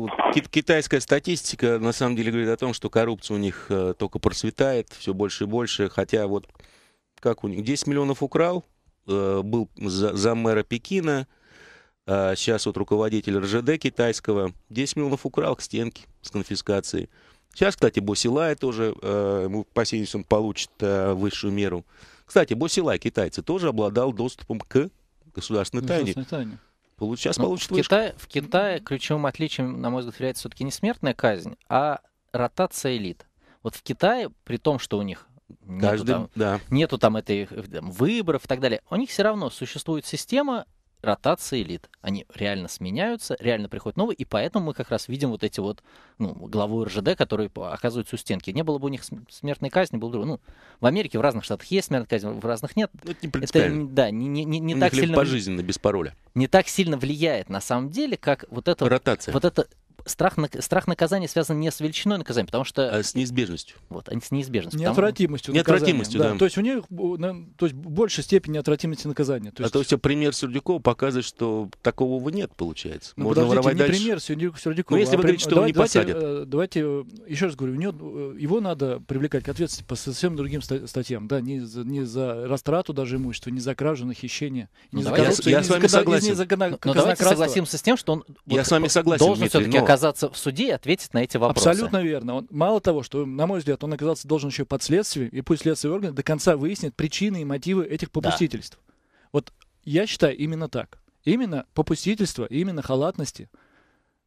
китайская статистика на самом деле говорит о том, что коррупция у них э, только процветает, все больше и больше. Хотя вот как у них 10 миллионов украл, э, был за, за мэра Пекина, а сейчас вот руководитель РЖД китайского, 10 миллионов украл к стенке с конфискацией. Сейчас, кстати, Босилай тоже, э, ему по он получит высшую меру. Кстати, Босилай, китайцы, тоже обладал доступом к государственной тайне. тайне. Сейчас ну, получит в, Китае, в Китае ключевым отличием, на мой взгляд, является все-таки не смертная казнь, а ротация элит. Вот в Китае, при том, что у них Каждый, нету, там, да. нету там этой там, выборов и так далее, у них все равно существует система ротация элит. Они реально сменяются, реально приходят новые, и поэтому мы как раз видим вот эти вот ну, главу РЖД, которые оказываются у стенки. Не было бы у них смертной казни, был другой. Ну, в Америке в разных штатах есть смертная казнь, в разных нет. Ну, это не принципиально. Это, да, не, не, не, не так сильно... пожизненно, без пароля. Не так сильно влияет на самом деле, как вот это... Ротация. Вот это страх, страх наказания связан не с величиной наказания, потому что... А с неизбежностью. Вот, а не с неизбежностью. Неотвратимостью потому... Неотвратимостью, да. да. То есть у них то есть большая степень неотвратимости наказания. То а есть... А то все пример Сердюкова показывает, что такого нет, получается. Ну, Можно подождите, не дальше. пример Сердюкова. Ну, если а вы говорите, что давайте, его не посадят. Э, давайте, давайте, э, еще раз говорю, у него, э, его надо привлекать к ответственности по совсем другим статьям. Да, не, за, не за растрату даже имущества, не за кражу, нахищение, не ну, за коррупцию. Я, я с вами закона... согласен. Не за, но, но ну, ну, давайте согласимся с тем, что он... Я с вами согласен, должен все оказаться в суде и ответить на эти вопросы. Абсолютно верно. Он, мало того, что, на мой взгляд, он оказался должен еще под следствием, и пусть следственные органы до конца выяснят причины и мотивы этих попустительств. Да. Вот я считаю именно так. Именно попустительство, именно халатности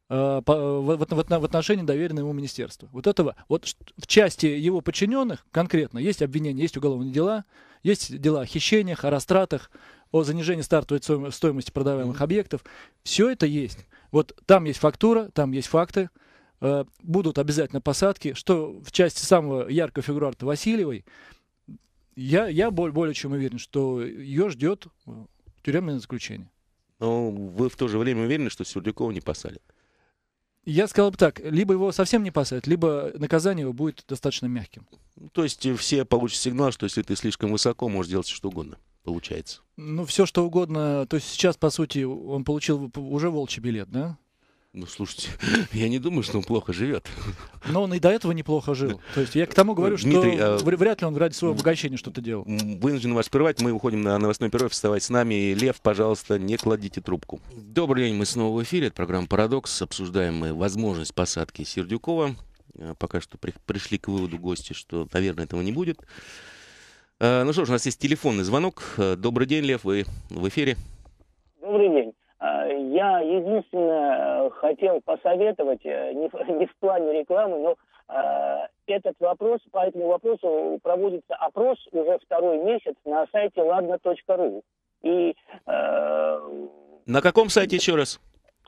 э, по, в, в, в отношении доверенного ему министерства. Вот этого, вот в части его подчиненных конкретно есть обвинения, есть уголовные дела, есть дела о хищениях, о растратах, о занижении стартовой стоимости продаваемых mm-hmm. объектов. Все это есть. Вот там есть фактура, там есть факты, э, будут обязательно посадки, что в части самого яркого фигуранта Васильевой, я, я более, более чем уверен, что ее ждет э, тюремное заключение. Но вы в то же время уверены, что Сердюкова не посадят? Я сказал бы так, либо его совсем не посадят, либо наказание его будет достаточно мягким. То есть все получат сигнал, что если ты слишком высоко, можешь делать что угодно, получается. Ну, все что угодно. То есть сейчас, по сути, он получил уже волчий билет, да? Ну, слушайте, [laughs] я не думаю, что он плохо живет. Но он и до этого неплохо жил. То есть я к тому говорю, что Дмитрий, а... вряд ли он ради своего обогащения что-то делал. Вынужден вас прервать. Мы уходим на новостной перерыв. Вставайте с нами. И, Лев, пожалуйста, не кладите трубку. Добрый день. Мы снова в эфире. Это программа «Парадокс». Обсуждаем мы возможность посадки Сердюкова. Э, пока что при... пришли к выводу гости, что, наверное, этого не будет. Э, ну что ж, у нас есть телефонный звонок. Э, добрый день, Лев, вы в эфире. Добрый день. Э, я единственное хотел посоветовать, не в, [laughs] не в плане рекламы, но этот вопрос, по этому вопросу проводится опрос уже второй месяц на сайте ладно.ру. И, на каком сайте еще раз?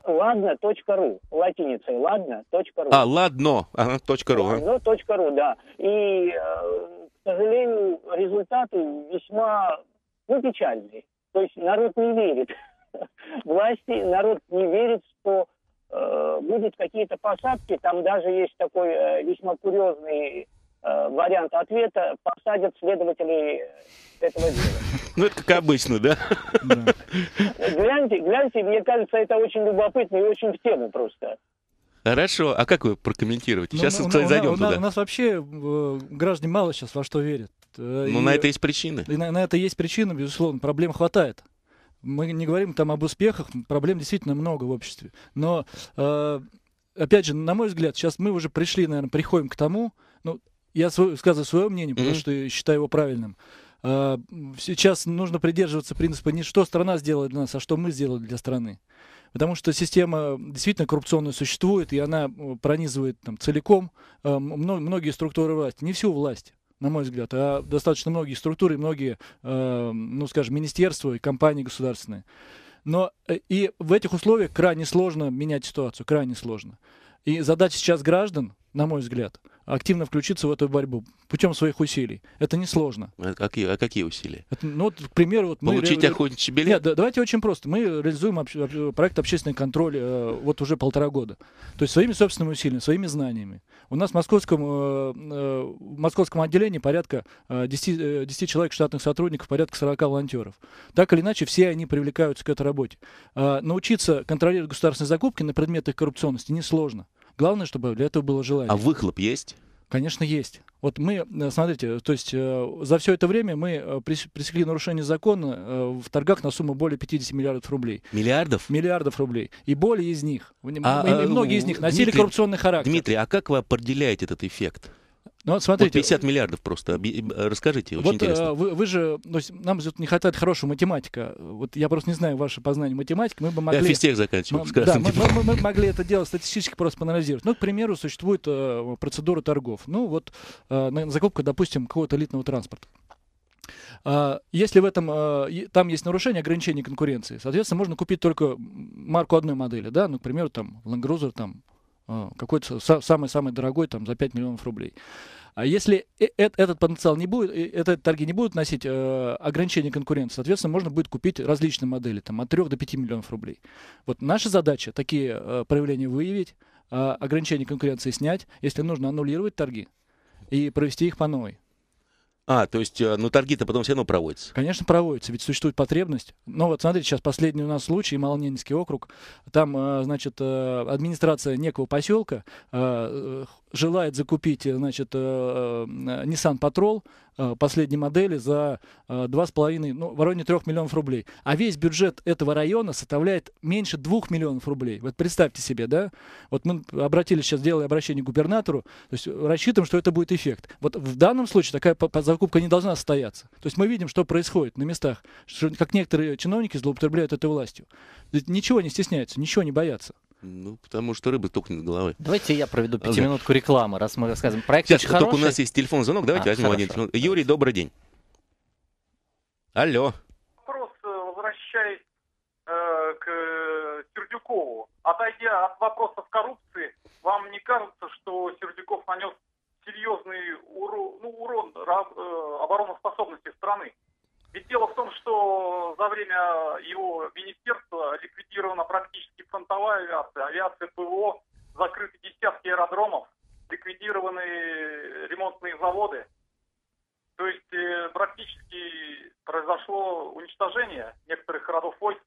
ладно.ру, латиницей ладно.ру. А, ладно, ага, .ру. Ладно.ру, да. И э, к сожалению, результаты весьма ну, печальные. То есть народ не верит [laughs] власти, народ не верит, что э, будут какие-то посадки. Там даже есть такой э, весьма курьезный э, вариант ответа. Посадят следователей этого дела. [laughs] Ну, это как обычно, да? [laughs] Гляньте, гляньте, мне кажется, это очень любопытно и очень в тему просто. Хорошо, а как вы прокомментируете? Ну, сейчас, ну, кстати, ну, зайдем у, туда. У нас вообще э, граждане мало сейчас во что верят. Э, ну, на это есть причины. И на, на это есть причина, безусловно. Проблем хватает. Мы не говорим там об успехах, проблем действительно много в обществе. Но, э, опять же, на мой взгляд, сейчас мы уже пришли, наверное, приходим к тому, ну, я свой, сказываю свое мнение, mm-hmm. потому что считаю его правильным. Э, сейчас нужно придерживаться принципа не что страна сделала для нас, а что мы сделали для страны. Потому что система э, действительно коррупционная существует, и она э, пронизывает там, целиком э, многие структуры власти. Не всю власть, на мой взгляд, а достаточно многие структуры, многие, ну, скажем, министерства и компании государственные. Но и в этих условиях крайне сложно менять ситуацию, крайне сложно. И задача сейчас граждан, на мой взгляд, – активно включиться в эту борьбу путем своих усилий. Это несложно. А какие, а какие усилия? Это, ну, вот, к примеру, вот Получить мы... охотничий билет? Нет, да, давайте очень просто. Мы реализуем об... проект «Общественный контроль» э, вот уже полтора года. То есть своими собственными усилиями, своими знаниями. У нас в московском, э, э, в московском отделении порядка э, 10, э, 10 человек штатных сотрудников, порядка 40 волонтеров. Так или иначе, все они привлекаются к этой работе. Э, научиться контролировать государственные закупки на предмет их коррупционности несложно. Главное, чтобы для этого было желание. А выхлоп есть? Конечно, есть. Вот мы, э, смотрите, то есть э, за все это время мы э, пресекли нарушение закона э, в торгах на сумму более 50 миллиардов рублей. Миллиардов? Миллиардов рублей. И более из них, а, и, и э, многие из них носили Дмитрий, коррупционный характер. Дмитрий, а как вы определяете этот эффект? Ну, вот смотрите, вот 50 миллиардов просто. Э, расскажите, очень вот, э, интересно. Вы, вы же, то ну, есть, нам тут не хватает хорошего математика. Вот я просто не знаю ваше познание математики. Мы бы э, могли... Я физтех заканчивал. Мы, да, мы, мы, мы, мы могли это дело статистически просто проанализировать. Ну, к примеру, существует э, процедура торгов. Ну, вот э, закупка, допустим, какого-то элитного транспорта. Если в этом, там есть нарушение ограничений конкуренции, соответственно, можно купить только марку одной модели, да, ну, к примеру, там, Land Cruiser, там, а, какой-то самый-самый дорогой, там, за 5 миллионов рублей. А если э, э, этот потенциал не будет, э, этот торги не будут носить э, ограничения конкуренции, соответственно, можно будет купить различные модели, там, от 3 до 5 миллионов рублей. Вот наша задача такие э, проявления выявить, э, ограничения конкуренции снять, если нужно аннулировать торги и провести их по новой. А, то есть, э, ну, торги-то потом все равно проводятся? Конечно, проводятся, ведь существует потребность. Ну, вот смотрите, сейчас последний у нас случай, Малнинский округ. Там, э, значит, э, администрация некого поселка желает закупить, значит, Nissan Patrol Э, последней модели за 2,5, э, ну, в районе 3 миллионов рублей. А весь бюджет этого района составляет меньше 2 миллионов рублей. Вот представьте себе, да? Вот мы обратились сейчас, делали обращение к губернатору, то есть э, рассчитываем, что это будет эффект. Вот в данном случае такая закупка не должна состояться. То есть мы видим, что происходит на местах, что, как некоторые чиновники злоупотребляют этой властью. Ведь ничего не стесняются, ничего не боятся. Ну, потому что рыба только над головой. Давайте я проведу пятиминутку рекламы, раз мы рассказываем. Проект Сейчас, очень только хороший. у нас есть телефон звонок, давайте а, возьмем хорошо. один телефон. Юрий, добрый день. Алло. Вопрос, э, возвращаясь э, к э, Сердюкову. Отойдя от вопросов коррупции, вам не кажется, что Сердюков нанес серьезный урон, ну, урон э, обороноспособности страны? Ведь дело в том, что за время его министерства ликвидирована практически фронтовая авиация, авиация ПВО, закрыты десятки аэродромов, ликвидированы ремонтные заводы. То есть э, практически произошло уничтожение некоторых родов войск.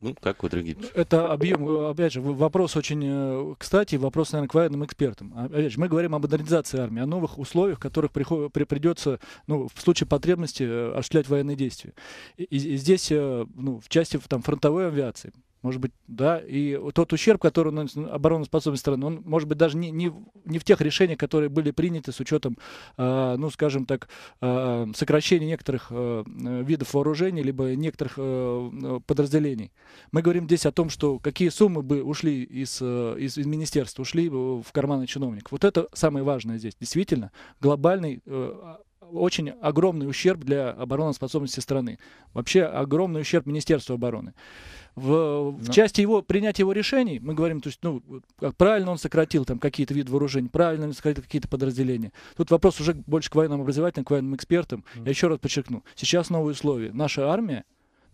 Ну, как у других. Это объем, опять же, вопрос очень, э, кстати, вопрос, наверное, к военным экспертам. А, опять же, мы говорим о модернизации армии, о новых условиях, в которых приход, при, придется, ну, в случае потребности э, осуществлять военные действия. И, и здесь, э, ну, в части там, фронтовой авиации, может быть, да. И тот ущерб, который наносит обороноспособность страны, он, может быть, даже не, не, не в тех решениях, которые были приняты с учетом, э, ну, скажем так, э, сокращения некоторых э, видов вооружений, либо некоторых э, подразделений. Мы говорим здесь о том, что какие суммы бы ушли из, из, из министерства, ушли в карманы чиновников. Вот это самое важное здесь. Действительно, глобальный э, очень огромный ущерб для обороноспособности страны. Вообще огромный ущерб Министерству обороны в, в да. Ну. части его принятия его решений, мы говорим, то есть, ну, правильно он сократил там какие-то виды вооружений, правильно он сократил какие-то подразделения. Тут вопрос уже больше к военным образовательным, к военным экспертам. Mm. Я еще раз подчеркну, сейчас новые условия. Наша армия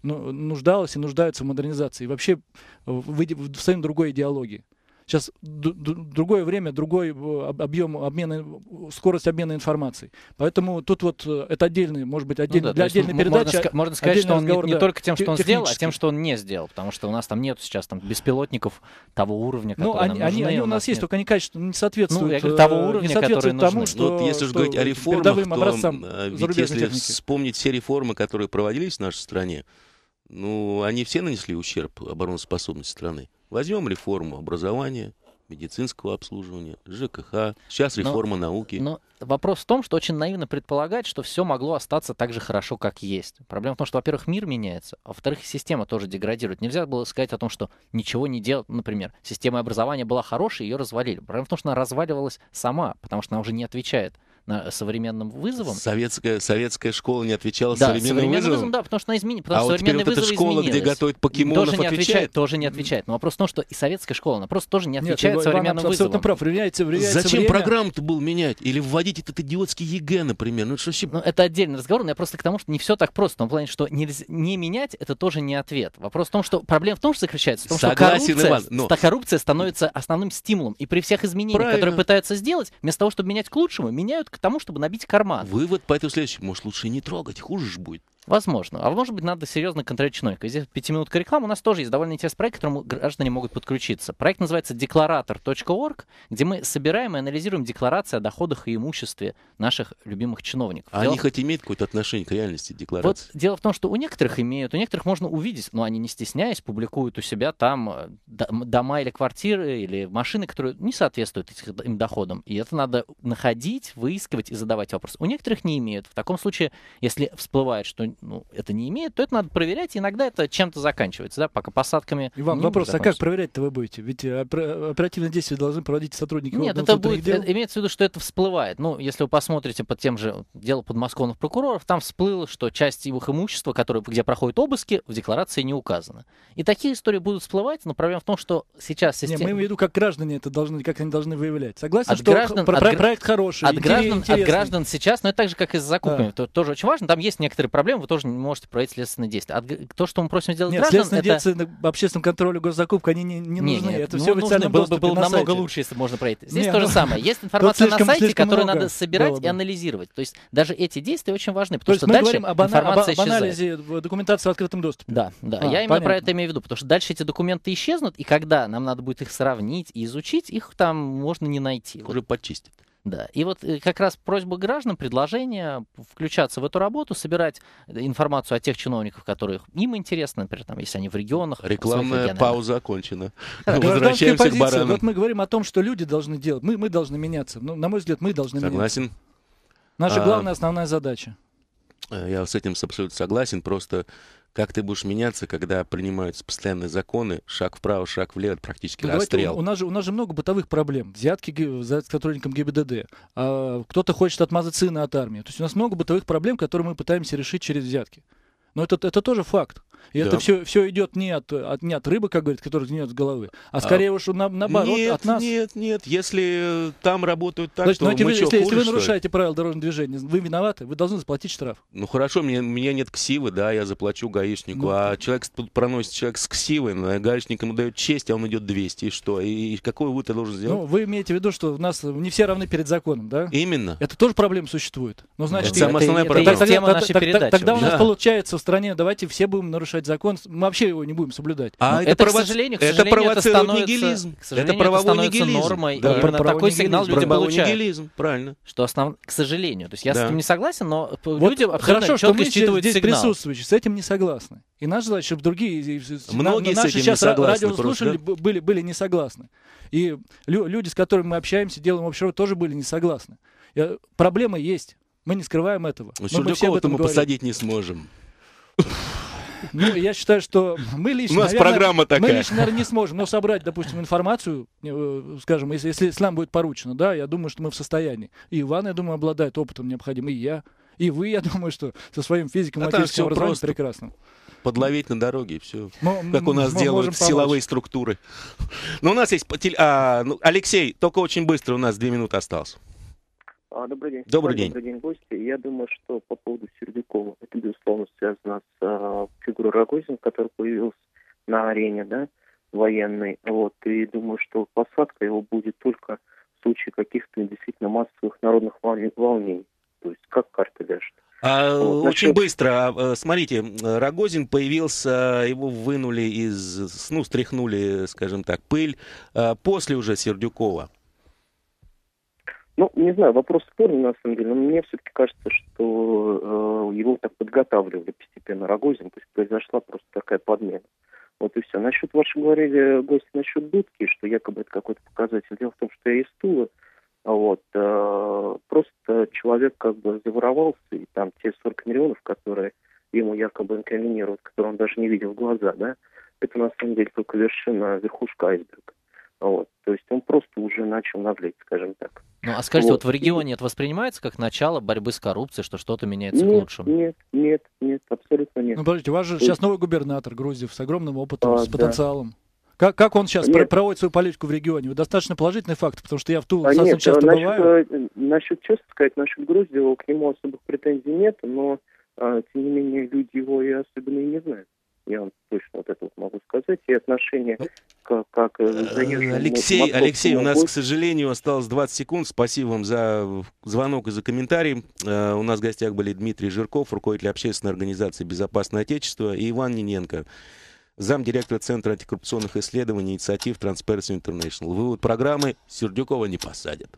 ну, нуждалась и нуждается в модернизации, вообще в, в, в, в своем другой идеологии. Сейчас другое время, другой э, объем обмена, скорость обмена информацией. Поэтому тут вот э, это отдельный, может быть, отдельный, ну, да, для отдельной передачи. Можно, можно сказать, что он разговор, не, не да, только тем, что он сделал, а тем, что он не сделал. Потому что у нас там нет сейчас там беспилотников того уровня, ну, который они, нам нужны, они, они у нас есть, нет. только они качественно не соответствуют, ну, говорю, э, того уровня, не соответствуют тому, нужны. что, вот, если что говорить о реформах, то, а, ведь если техники. вспомнить все реформы, которые проводились в нашей стране, ну, они все нанесли ущерб обороноспособности страны. Возьмем реформу образования, медицинского обслуживания, ЖКХ, сейчас реформа но, науки. Но вопрос в том, что очень наивно предполагать, что все могло остаться так же хорошо, как есть. Проблема в том, что, во-первых, мир меняется, а во-вторых, система тоже деградирует. Нельзя было сказать о том, что ничего не делал, Например, система образования была хорошей, ее развалили. Проблема в том, что она разваливалась сама, потому что она уже не отвечает на современным вызовам. Советская, советская школа не отвечала да, современным, современным вызовам? Да, потому что она изменила. А вот теперь вот эта школа, изменилась. где готовят покемонов, тоже не отвечает? отвечает? Тоже не отвечает. Но вопрос в том, что и советская школа, она просто тоже не отвечает Нет, современным Иван, вызовам. абсолютно прав. Влияется, влияется Зачем программу-то был менять? Или вводить этот идиотский ЕГЭ, например? Ну, это, вообще... ну, это отдельный разговор, но я просто к тому, что не все так просто. В том плане, что нельзя, не менять, это тоже не ответ. Вопрос в том, что проблема в том, что заключается, в том, Согласен, что коррупция, Иван, но... коррупция становится основным стимулом. И при всех изменениях, Правильно. которые пытаются сделать, вместо того, чтобы менять к лучшему, меняют к тому, чтобы набить карман. Вывод по этому следующий. Может, лучше не трогать, хуже же будет. Возможно. А может быть, надо серьезно контролировать чиновника. Здесь пятиминутка рекламы. У нас тоже есть довольно интересный проект, к которому граждане могут подключиться. Проект называется декларатор.орг, где мы собираем и анализируем декларации о доходах и имуществе наших любимых чиновников. А дело... они хоть имеют какое-то отношение к реальности декларации? Вот дело в том, что у некоторых имеют, у некоторых можно увидеть, но они, не стесняясь, публикуют у себя там э, дома или квартиры, или машины, которые не соответствуют э, им доходам. И это надо находить, выискивать и задавать вопрос. У некоторых не имеют. В таком случае, если всплывает, что ну, это не имеет, то это надо проверять. Иногда это чем-то заканчивается, да, пока посадками. Иван, вопрос, а как проверять-то вы будете? Ведь э, оперативное действие должны проводить сотрудники. Нет, это будет, дел. Э, имеется в виду, что это всплывает. Ну, если вы посмотрите под тем же дело подмосковных прокуроров, там всплыло, что часть их имущества, которое, где проходят обыски, в декларации не указано. И такие истории будут всплывать, но проблема в том, что сейчас система... Не, мы имеем в виду, как граждане это должны, как они должны выявлять. Согласен, от что граждан, про- от, проект хороший, от граждан, от граждан сейчас, но это так же, как и с закупками, да. тоже очень важно. Там есть некоторые проблемы, вы тоже не можете проводить следственные действия. А то, что мы просим сделать Нет, граждан, следственные это... действия на общественном контроле госзакупка, они не, не нужны. Нет, нет, это ну, все в официальном было бы намного сайте. лучше, если можно проверить. Здесь не, то же ну, самое. Есть [laughs] информация слишком, на сайте, которую надо собирать и анализировать. То есть даже эти действия очень важны, потому что дальше об, информация об, об анализе документации в открытом доступе. Да, да. А, я именно про это имею в виду, потому что дальше эти документы исчезнут, и когда нам надо будет их сравнить и изучить, их там можно не найти. Уже почистить. Да, и вот э, как раз просьба граждан, предложение включаться в эту работу, собирать информацию о тех чиновниках, которые им интересны, например, там, если они в регионах. Рекламная пауза окончена. Возвращаемся позиция. к баранам. Вот мы говорим о том, что люди должны делать, мы, мы должны меняться. Ну, на мой взгляд, мы должны Согласен. меняться. Согласен. Наша а... главная основная задача. Э, я с этим абсолютно согласен, просто как ты будешь меняться, когда принимаются постоянные законы, шаг вправо, шаг влево, практически ну, расстрел? Давайте, у, у, нас же, у нас же много бытовых проблем. Взятки за сотрудником ГИБДД. А, кто-то хочет отмазать сына от армии. То есть у нас много бытовых проблем, которые мы пытаемся решить через взятки. Но это, это тоже факт. И да. это все, все идет не от, от, не от рыбы, как говорят, которая гниет с головы, а, а скорее а, уж на, наоборот нет, от нас. Нет, нет, если э, там работают так, Значит, ну, что ну, мы если, что, если куры, вы нарушаете правила дорожного движения, вы виноваты, вы должны заплатить штраф. Ну хорошо, мне, у меня нет ксивы, да, я заплачу гаишнику, ну, а человек проносит человек с ксивой, гаишник ему дает честь, а он идет 200, и что? И, и какой вы это должен сделать? Ну, вы имеете в виду, что у нас не все равны перед законом, да? Именно. Это тоже проблема существует. Но ну, значит, это самая основная проблема. Тогда у нас получается в стране, давайте все будем нарушать нарушать закон, мы вообще его не будем соблюдать. А ну, это, это прово... к сожалению, к это сожалению, это становится, нигилизм. К сожалению, это, правовой это становится нигилизм. нормой. Э, да. И именно правовой такой сигнал нигилизм. люди правовой получают. Нигилизм. Правильно. Что основ... К сожалению. То есть я да. с этим не согласен, но вот люди хорошо, что мы считывают здесь сигнал. присутствующие с этим не согласны. И наша задача, чтобы другие Многие наши с этим сейчас не согласны, просто, да? были, были не согласны. И лю люди, с которыми мы общаемся, делаем общество, тоже были не согласны. Я... Проблема есть. Мы не скрываем этого. Ну, Сердюкова-то мы, мы посадить не сможем. Ну, я считаю, что мы лично... У нас программа такая. Мы лично, наверное, не сможем, но собрать, допустим, информацию, э, скажем, если, если нам будет поручено, да, я думаю, что мы в состоянии. И Иван, я думаю, обладает опытом необходимым, и я. И вы, я думаю, что со своим физиком а образованием прекрасно. Подловить на дороге, все. Но, как у нас делают силовые помочь. структуры. [laughs] Но ну, у нас есть... А, ну, Алексей, только очень быстро, у нас две минуты осталось. А, добрый день. Добрый день. Добрый день, гости. Я думаю, что по поводу Сердюкова, это, безусловно, связано с э, фигурой Рогозин, который появился на арене, да, военной. Вот. И думаю, что посадка его будет только в случае каких-то действительно массовых народных волнений. То есть как карта вяжет. А, вот, очень насчет... быстро. А, э, смотрите, Рогозин появился, его вынули из, ну, стряхнули, скажем так, пыль после уже Сердюкова. Ну, не знаю, вопрос спорный на самом деле, но мне все-таки кажется, что э, его так подготавливали постепенно Рогозин, то есть произошла просто такая подмена. Вот и все. Насчет, вашего говорили, э, гости, насчет дудки, что якобы это какой-то показатель. Дело в том, что я из Тулы, вот, э, просто человек как бы заворовался, и там те 40 миллионов, которые ему якобы инкриминируют, которые он даже не видел в глаза, да, это на самом деле только вершина верхушка айсберга. Вот. То есть он просто уже начал наглеть, скажем так. Ну, а скажите, вот, вот в регионе это воспринимается как начало борьбы с коррупцией, что что-то меняется нет, к лучшему? Нет, нет, нет, абсолютно нет. Ну, подождите, у вас же есть... сейчас новый губернатор Грузии с огромным опытом, а, с потенциалом. Да. Как, как он сейчас нет. проводит свою политику в регионе? Достаточно положительный факт, потому что я в ту а совсем нет, часто насчет, бываю. Э, насчет, честно сказать, насчет Грузии, к нему особых претензий нет, но, а, тем не менее, люди его и особенно и не знают. Я вам точно вот это вот могу сказать. И отношение ну, к, как э, э, заезжему... Алексей, Алексей, у нас, к сожалению, осталось 20 секунд. Спасибо вам за звонок и за комментарий. Э, у нас в гостях были Дмитрий Жирков, руководитель общественной организации «Безопасное Отечество», и Иван Ниненко, замдиректора Центра антикоррупционных исследований инициатив Transparency International. Вывод программы «Сердюкова не посадят».